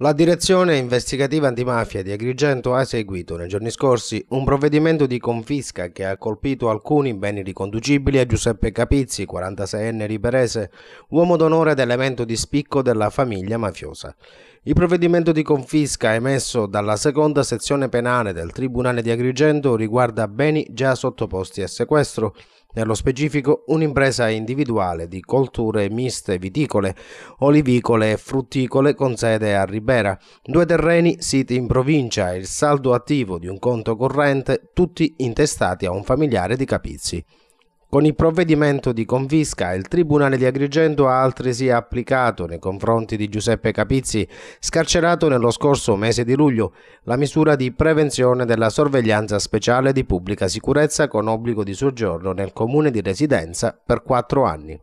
La direzione investigativa antimafia di Agrigento ha eseguito nei giorni scorsi un provvedimento di confisca che ha colpito alcuni beni riconducibili a Giuseppe Capizzi, 46enne riperese, uomo d'onore ed elemento di spicco della famiglia mafiosa. Il provvedimento di confisca emesso dalla seconda sezione penale del Tribunale di Agrigento riguarda beni già sottoposti a sequestro, nello specifico un'impresa individuale di colture miste viticole, olivicole e frutticole con sede a Ribera, due terreni siti in provincia e il saldo attivo di un conto corrente, tutti intestati a un familiare di Capizzi. Con il provvedimento di confisca, il Tribunale di Agrigento ha altresì applicato nei confronti di Giuseppe Capizzi, scarcerato nello scorso mese di luglio, la misura di prevenzione della sorveglianza speciale di pubblica sicurezza con obbligo di soggiorno nel comune di residenza per quattro anni.